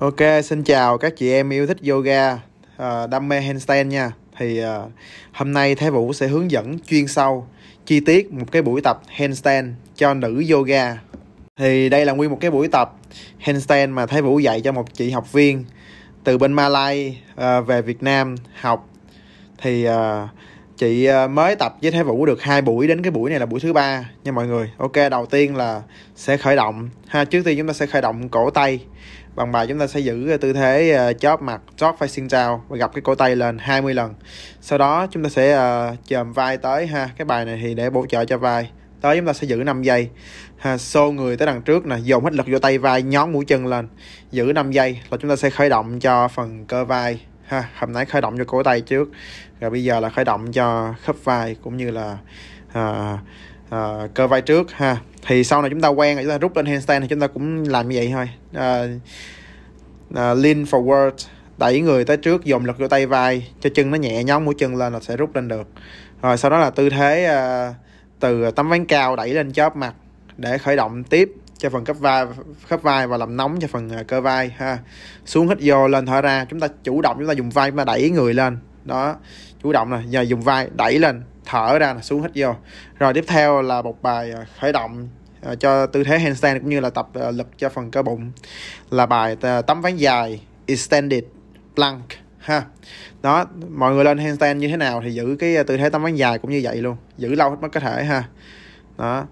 Ok, xin chào các chị em yêu thích yoga, ờ, đam mê handstand nha. Thì ờ, hôm nay Thái Vũ sẽ hướng dẫn chuyên sâu, chi tiết một cái buổi tập handstand cho nữ yoga. Thì đây là nguyên một cái buổi tập handstand mà Thái Vũ dạy cho một chị học viên từ bên Malai ờ, về Việt Nam học. Thì chị mới tập với Thái Vũ được hai buổi đến cái buổi này là buổi thứ ba nha mọi người. Ok, đầu tiên là sẽ khởi động ha, trước tiên chúng ta sẽ khởi động cổ tay bằng bài chúng ta sẽ giữ ờ, tư thế ờ, chóp mặt chóp phải xin chào và gặp cái cổ tay lên 20 lần sau đó chúng ta sẽ ờ, chồm vai tới ha cái bài này thì để bổ trợ cho vai tới chúng ta sẽ giữ 5 giây ha, xô người tới đằng trước nè dồn hết lực vô tay vai nhón mũi chân lên giữ 5 giây là chúng ta sẽ khởi động cho phần cơ vai ha hôm nãy khởi động cho cổ tay trước rồi bây giờ là khởi động cho khớp vai cũng như là à, Ờ, cơ vai trước ha thì sau này chúng ta quen rồi chúng ta rút lên handstand thì chúng ta cũng làm như vậy thôi uh, uh, lean forward đẩy người tới trước dùng lực vô tay vai cho chân nó nhẹ nhõm mũi chân lên là sẽ rút lên được rồi sau đó là tư thế uh, từ tấm ván cao đẩy lên chóp mặt để khởi động tiếp cho phần cấp vai khớp vai và làm nóng cho phần cơ vai ha xuống hít vô lên thở ra chúng ta chủ động chúng ta dùng vai mà đẩy người lên đó chủ động nè giờ dùng vai đẩy lên thở ra là xuống hít vô rồi tiếp theo là một bài à, khởi động à, cho tư thế handstand cũng như là tập à, lực cho phần cơ bụng là bài tấm ván dài extended plank ha đó mọi người lên handstand như thế nào thì giữ cái tư thế tấm ván dài cũng như vậy luôn giữ lâu hết mức có thể ha đó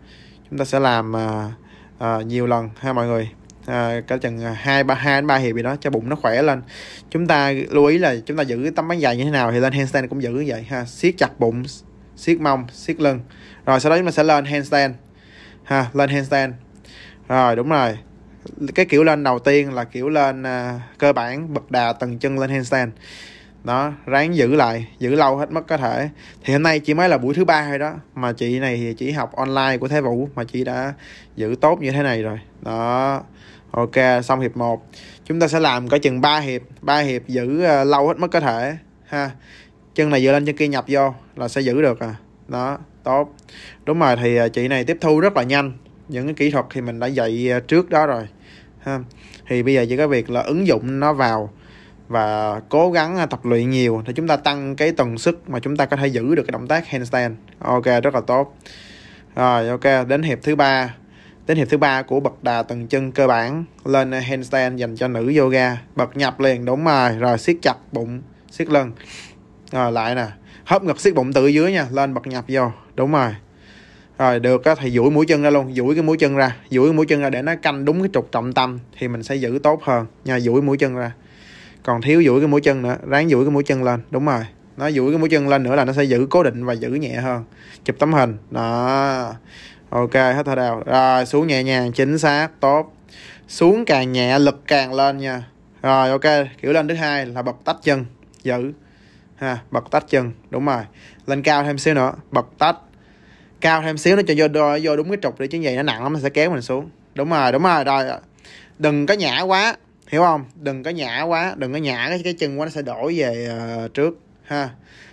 chúng ta sẽ làm uh, uh, nhiều lần ha mọi người à, cả chừng hai ba hai đến ba hiệp gì đó cho bụng nó khỏe lên chúng ta lưu ý là chúng ta giữ tấm ván dài như thế nào thì lên handstand cũng giữ như vậy ha siết chặt bụng siết mông siết lưng rồi sau đó chúng ta sẽ lên handstand ha lên handstand rồi đúng rồi cái kiểu lên đầu tiên là kiểu lên uh, cơ bản bật đà tầng chân lên handstand đó ráng giữ lại giữ lâu hết mức có thể thì hôm nay chỉ mới là buổi thứ ba thôi đó mà chị này thì chỉ học online của thái vũ mà chị đã giữ tốt như thế này rồi đó ok xong hiệp 1 chúng ta sẽ làm cả chừng 3 hiệp 3 hiệp giữ uh, lâu hết mức có thể ha chân này dựa lên chân kia nhập vô là sẽ giữ được à đó tốt đúng rồi thì à, chị này tiếp thu rất là nhanh những cái kỹ thuật thì mình đã dạy à, trước đó rồi ha thì bây giờ chỉ có việc là ứng dụng nó vào và cố gắng à, tập luyện nhiều thì chúng ta tăng cái tần suất mà chúng ta có thể giữ được cái động tác handstand ok rất là tốt rồi ok đến hiệp thứ ba đến hiệp thứ ba của bậc đà tầng chân cơ bản lên handstand dành cho nữ yoga bật nhập liền đúng rồi rồi siết chặt bụng siết lưng rồi à, lại nè hấp ngực siết bụng từ dưới nha lên bật nhập vô đúng rồi rồi được á thì duỗi mũi chân ra luôn duỗi cái mũi chân ra duỗi mũi chân ra để nó canh đúng cái trục trọng tâm thì mình sẽ giữ tốt hơn nha duỗi mũi chân ra còn thiếu duỗi cái mũi chân nữa ráng duỗi cái mũi chân lên đúng rồi nó duỗi cái mũi chân lên nữa là nó sẽ giữ cố định và giữ nhẹ hơn chụp tấm hình đó ok hết thở đều rồi xuống nhẹ nhàng chính xác tốt xuống càng nhẹ lực càng lên nha rồi ok kiểu lên thứ hai là bật tách chân giữ ha bật tách chân đúng rồi lên cao thêm xíu nữa bật tách cao thêm xíu nó cho vô vô đúng cái trục để chứ vậy nó nặng lắm nó sẽ kéo mình xuống đúng rồi đúng rồi rồi đừng có nhả quá hiểu không đừng có nhả quá đừng có nhả cái, cái chân quá nó sẽ đổ về uh, trước ha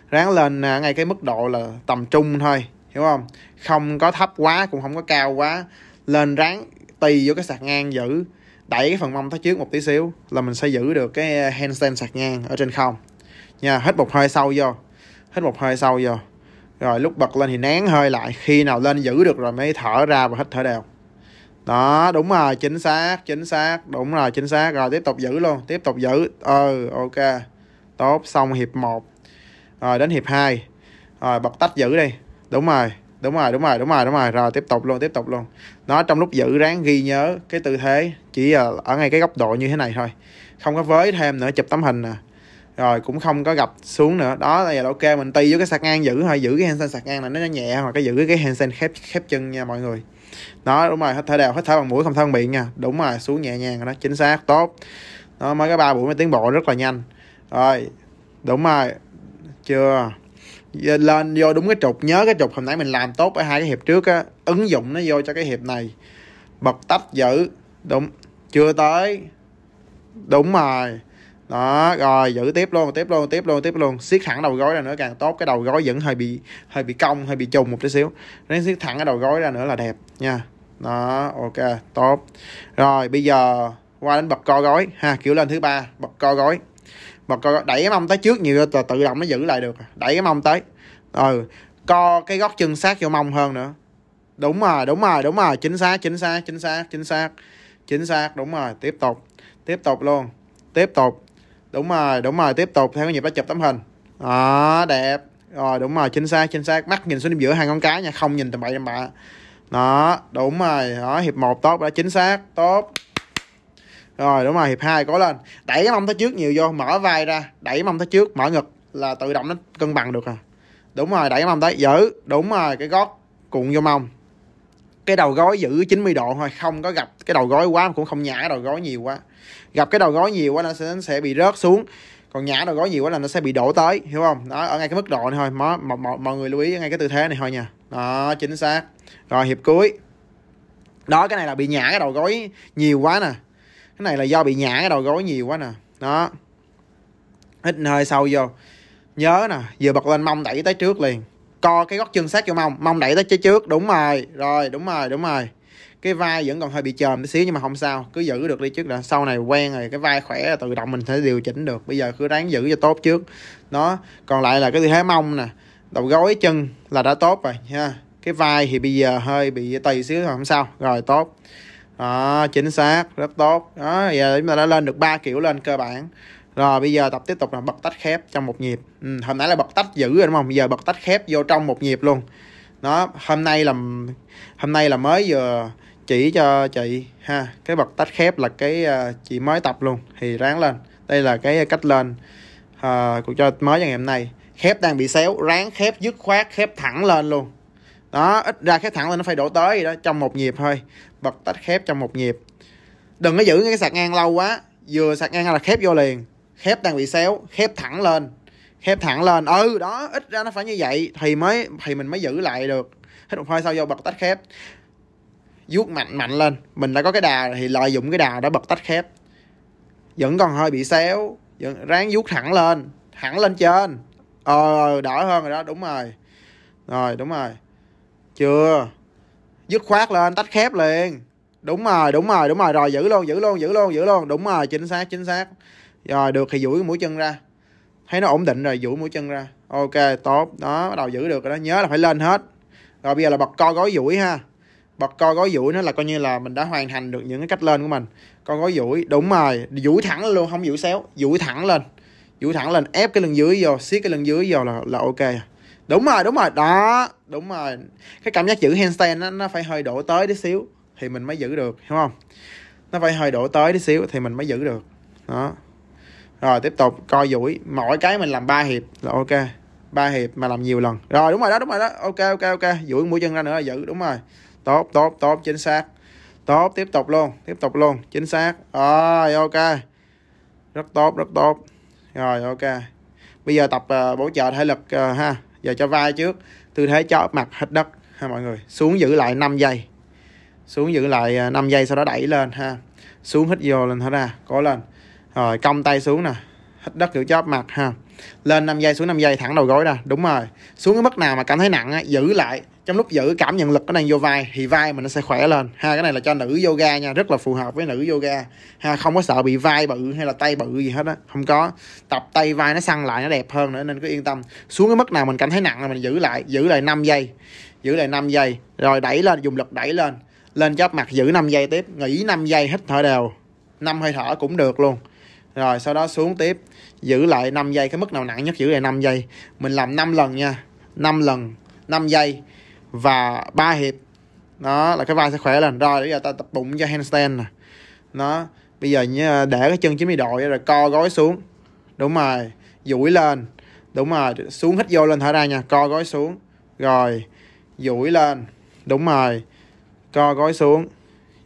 ráng lên uh, ngay cái mức độ là tầm trung thôi hiểu không không có thấp quá cũng không có cao quá lên ráng tùy vô cái sạc ngang giữ đẩy cái phần mông tới trước một tí xíu là mình sẽ giữ được cái ờ, handstand sạc ngang ở trên không nha hết một hơi sâu vô hết một hơi sâu vô rồi lúc bật lên thì nén hơi lại khi nào lên giữ được rồi mới thở ra và hít thở đều đó đúng rồi chính xác chính xác đúng rồi chính xác rồi tiếp tục giữ luôn tiếp tục giữ ừ ok tốt xong hiệp 1 rồi đến hiệp 2 rồi bật tách giữ đi đúng rồi đúng rồi đúng rồi đúng rồi đúng rồi rồi tiếp tục luôn tiếp tục luôn nó trong lúc giữ ráng ghi nhớ cái tư thế chỉ ở ngay cái góc độ như thế này thôi không có với thêm nữa chụp tấm hình nè à rồi cũng không có gặp xuống nữa đó là ok mình tùy vô cái sạc ngang giữ thôi giữ cái handstand sạc ngang là nó nhẹ hoặc cái giữ cái handstand khép khép chân nha mọi người đó đúng rồi hết thở đều hết thở bằng mũi không thở bằng miệng nha đúng rồi xuống nhẹ nhàng rồi đó chính xác tốt nó mới cái ba buổi mới tiến bộ rất là nhanh rồi đúng rồi chưa lên vô đúng cái trục nhớ cái trục hôm nãy mình làm tốt ở hai cái hiệp trước á ứng dụng nó vô cho cái hiệp này bật tách giữ đúng chưa tới đúng rồi đó rồi giữ tiếp luôn tiếp luôn tiếp luôn tiếp luôn siết thẳng đầu gối ra nữa càng tốt cái đầu gối vẫn hơi bị hơi bị cong hơi bị trùng một tí xíu nên siết thẳng cái đầu gối ra nữa là đẹp nha đó ok tốt rồi bây giờ qua đến bật co gối ha kiểu lên thứ ba bật co gối bật co gối. đẩy cái mông tới trước nhiều là tự động nó giữ lại được đẩy cái mông tới ừ co cái gót chân sát vô mông hơn nữa đúng rồi đúng rồi đúng rồi chính xác chính xác chính xác chính xác chính xác đúng rồi tiếp tục tiếp tục luôn tiếp tục đúng rồi đúng rồi tiếp tục theo cái nhịp đó chụp tấm hình đó đẹp rồi đúng rồi chính xác chính xác mắt nhìn xuống giữa hai ngón cái nha không nhìn tầm bậy tầm bạ đó đúng rồi đó hiệp một tốt đã chính xác tốt rồi đúng rồi hiệp hai có lên đẩy cái mông tới trước nhiều vô mở vai ra đẩy mông tới trước mở ngực là tự động nó cân bằng được à đúng rồi đẩy cái mông tới giữ đúng rồi cái gót cuộn vô mông cái đầu gối giữ 90 độ thôi không có gặp cái đầu gối quá cũng không nhả cái đầu gối nhiều quá gặp cái đầu gối nhiều quá nó sẽ nó sẽ bị rớt xuống còn nhả đầu gối nhiều quá là nó sẽ bị đổ tới hiểu không đó ở ngay cái mức độ này thôi mọi mọi, mọi người lưu ý ngay cái tư thế này thôi nha đó chính xác rồi hiệp cuối đó cái này là bị nhả cái đầu gối nhiều quá nè cái này là do bị nhả cái đầu gối nhiều quá nè đó hít hơi sâu vô nhớ nè vừa bật lên mông đẩy tới trước liền co cái gót chân sát vô mông mông đẩy tới phía trước đúng rồi rồi đúng rồi đúng rồi cái vai vẫn còn hơi bị chồm tí xíu nhưng mà không sao cứ giữ được đi trước là sau này quen rồi cái vai khỏe là tự động mình sẽ điều chỉnh được bây giờ cứ ráng giữ cho tốt trước Nó còn lại là cái tư thế mông nè đầu gối chân là đã tốt rồi ha cái vai thì bây giờ hơi bị tì xíu rồi không sao rồi tốt đó chính xác rất tốt đó giờ chúng ta đã lên được ba kiểu lên cơ bản rồi bây giờ tập tiếp tục là bật tách khép trong một nhịp ừ, hồi nãy là bật tách giữ rồi đúng không bây giờ bật tách khép vô trong một nhịp luôn đó hôm nay là hôm nay là mới vừa chỉ cho chị ha cái bật tách khép là cái uh, chị mới tập luôn thì ráng lên đây là cái cách lên uh, của cho mới cho ngày hôm nay khép đang bị xéo ráng khép dứt khoát khép thẳng lên luôn đó ít ra khép thẳng lên nó phải đổ tới gì đó trong một nhịp thôi bật tách khép trong một nhịp đừng có giữ cái sạc ngang lâu quá vừa sạc ngang là khép vô liền khép đang bị xéo khép thẳng lên khép thẳng lên ừ đó ít ra nó phải như vậy thì mới thì mình mới giữ lại được hết một hơi sau vô bật tách khép vuốt mạnh mạnh lên mình đã có cái đà thì lợi dụng cái đà đã bật tách khép vẫn còn hơi bị xéo vẫn, ráng vuốt thẳng lên thẳng lên trên ờ đỡ hơn rồi đó đúng rồi rồi đúng rồi chưa dứt khoát lên tách khép liền đúng rồi đúng rồi đúng rồi rồi giữ luôn giữ luôn giữ luôn giữ luôn đúng rồi chính xác chính xác rồi được thì duỗi mũi chân ra thấy nó ổn định rồi duỗi mũi chân ra ok tốt đó bắt đầu giữ được rồi đó nhớ là phải lên hết rồi bây giờ là bật co gói duỗi ha bật co gói duỗi nó là coi như là mình đã hoàn thành được những cái cách lên của mình co gói duỗi đúng rồi duỗi thẳng luôn không duỗi xéo duỗi thẳng lên duỗi thẳng lên ép cái lưng dưới vô xiết cái lưng dưới vô là là ok đúng rồi đúng rồi đó đúng rồi cái cảm giác giữ handstand nó, nó phải hơi đổ tới tí xíu thì mình mới giữ được hiểu không nó phải hơi đổ tới tí xíu thì mình mới giữ được đó rồi tiếp tục coi duỗi mỗi cái mình làm ba hiệp là ok ba hiệp mà làm nhiều lần rồi đúng rồi đó đúng rồi đó ok ok ok duỗi mũi chân ra nữa là giữ đúng rồi tốt tốt tốt chính xác tốt tiếp tục luôn tiếp tục luôn chính xác rồi ok rất tốt rất tốt rồi ok bây giờ tập uh, bổ trợ thể lực uh, ha giờ cho vai trước tư thế cho mặt hết đất ha mọi người xuống giữ lại 5 giây xuống giữ lại 5 ờ, giây sau đó đẩy lên ha xuống hít vô lên thở ra cố lên rồi cong tay xuống nè hít đất kiểu chóp mặt ha lên 5 giây xuống 5 giây thẳng đầu gối ra đúng rồi xuống cái mức nào mà cảm thấy nặng á, giữ lại trong lúc giữ cảm nhận lực nó đang vô vai thì vai mình nó sẽ khỏe lên ha cái này là cho nữ yoga nha rất là phù hợp với nữ yoga ha không có sợ bị vai bự hay là tay bự gì hết á không có tập tay vai nó săn lại nó đẹp hơn nữa nên cứ yên tâm xuống cái mức nào mình cảm thấy nặng là mình giữ lại giữ lại 5 giây giữ lại 5 giây rồi đẩy lên dùng lực đẩy lên lên chóp mặt giữ 5 giây tiếp nghỉ 5 giây hít thở đều năm hơi thở cũng được luôn rồi sau đó xuống tiếp giữ lại 5 giây cái mức nào nặng nhất giữ lại 5 giây mình làm 5 lần nha 5 lần 5 giây và ba hiệp đó là cái vai sẽ khỏe lên rồi bây giờ ta tập bụng cho handstand nè nó bây giờ nhớ để cái chân 90 độ rồi co gối xuống đúng rồi duỗi lên đúng rồi xuống hít vô lên thở ra nha co gối xuống rồi duỗi lên đúng rồi co gối xuống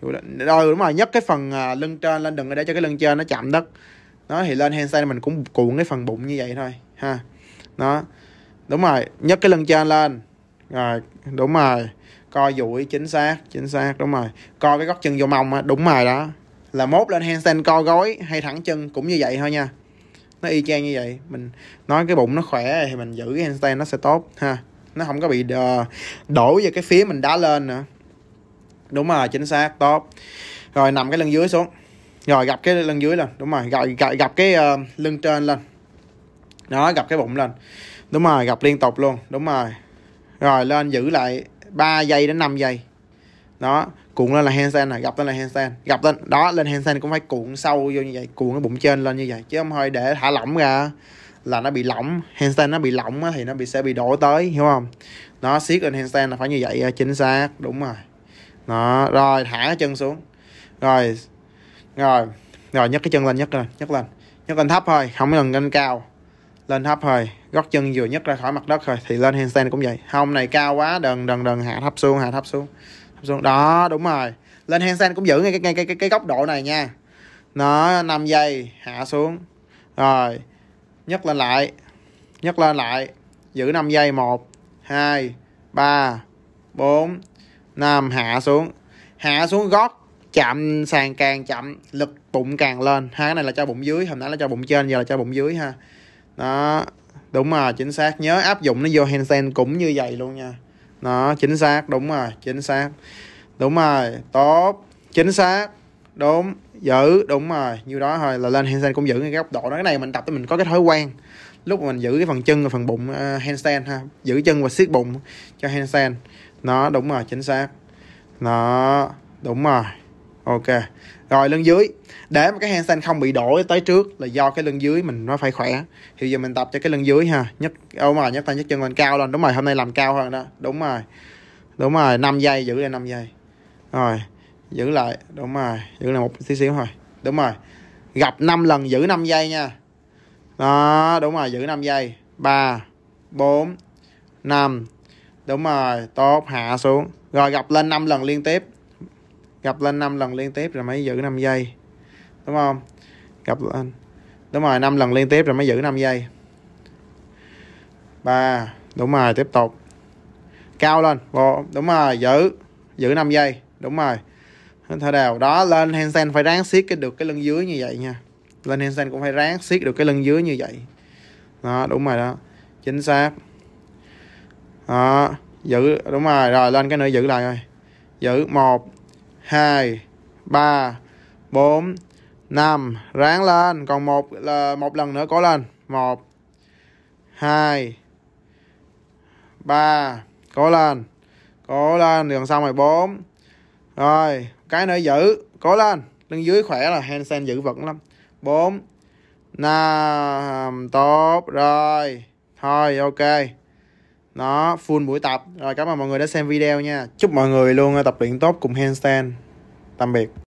rồi đúng rồi nhấc cái phần à, lưng trên lên đừng để cho cái lưng trên nó chạm đất nó thì lên handstand mình cũng cuộn cái phần bụng như vậy thôi ha nó đúng rồi nhấc cái lưng trên lên rồi đúng rồi co duỗi chính xác chính xác đúng rồi co cái góc chân vô mông á đúng rồi đó là mốt lên handstand co gối hay thẳng chân cũng như vậy thôi nha nó y chang như vậy mình nói cái bụng nó khỏe thì mình giữ cái handstand nó sẽ tốt ha nó không có bị đổ về cái phía mình đá lên nữa đúng rồi chính xác tốt rồi nằm cái lưng dưới xuống rồi gặp cái lưng dưới lên đúng rồi gặp gặp, gặp cái uh, lưng trên lên đó gặp cái bụng lên đúng rồi gặp liên tục luôn đúng rồi rồi lên giữ lại 3 giây đến 5 giây đó cuộn lên là handstand này gặp lên là handstand gặp lên đó lên handstand cũng phải cuộn sâu vô như vậy cuộn cái bụng trên lên như vậy chứ không thôi để thả lỏng ra là nó bị lỏng handstand nó bị lỏng thì nó bị sẽ bị đổ tới hiểu không nó siết lên handstand là phải như vậy ờ, chính xác đúng rồi đó rồi thả chân xuống rồi rồi rồi nhấc cái chân lên nhấc lên nhấc lên nhấc lên thấp thôi không cần lên cao lên thấp thôi gót chân vừa nhấc ra khỏi mặt đất thôi thì lên handstand cũng vậy hông này cao quá đừng đừng đừng hạ thấp xuống hạ thấp xuống thấp xuống đó đúng rồi lên handstand cũng giữ ngay cái cái cái cái góc độ này nha nó 5 giây hạ xuống rồi nhấc lên lại nhấc lên lại giữ 5 giây 1 2 3 4 5 hạ xuống hạ xuống gót chậm sàn càng chậm lực bụng càng lên hai cái này là cho bụng dưới hôm nãy là cho bụng trên giờ là cho bụng dưới ha đó đúng rồi chính xác nhớ áp dụng nó vô handstand cũng như vậy luôn nha đó chính xác đúng rồi chính xác đúng rồi tốt chính xác đúng giữ đúng rồi như đó thôi là lên handstand cũng giữ cái góc độ đó cái này mình tập thì mình có cái thói quen lúc mà mình giữ cái phần chân và phần bụng uh, handstand ha giữ chân và siết bụng cho handstand nó đúng rồi chính xác nó đúng rồi ok rồi lưng dưới để mà cái handstand không bị đổ tới trước là do cái lưng dưới mình nó phải khỏe thì giờ mình tập cho cái lưng dưới ha nhất ô mà nhất tay nhất chân lên cao lên đúng rồi hôm nay làm cao hơn đó đúng rồi đúng rồi 5 giây giữ lại 5 giây rồi giữ lại đúng rồi giữ lại một tí xíu thôi đúng rồi gặp 5 lần giữ 5 giây nha đó đúng rồi giữ 5 giây 3 4 5 đúng rồi tốt hạ xuống rồi gặp lên 5 lần liên tiếp gặp lên 5 lần liên tiếp rồi mới giữ 5 giây đúng không gặp lên đúng rồi 5 lần liên tiếp rồi mới giữ 5 giây 3 đúng rồi tiếp tục cao lên 4 đúng rồi giữ giữ 5 giây đúng rồi thở đều đó lên handstand phải ráng siết cái được cái lưng dưới như vậy nha lên handstand cũng phải ráng siết được cái lưng dưới như vậy đó đúng rồi đó chính xác đó giữ đúng rồi rồi lên cái nữa giữ lại rồi giữ một 2 3 4 5 ráng lên còn một là một lần nữa cố lên 1 2 3 cố lên cố lên Đường xong rồi 4 rồi cái nữa giữ cố lên lưng dưới khỏe là handstand giữ vững lắm 4 5 tốt rồi thôi ok nó full buổi tập Rồi cảm ơn mọi người đã xem video nha Chúc mọi người luôn ờ, tập luyện tốt cùng handstand Tạm biệt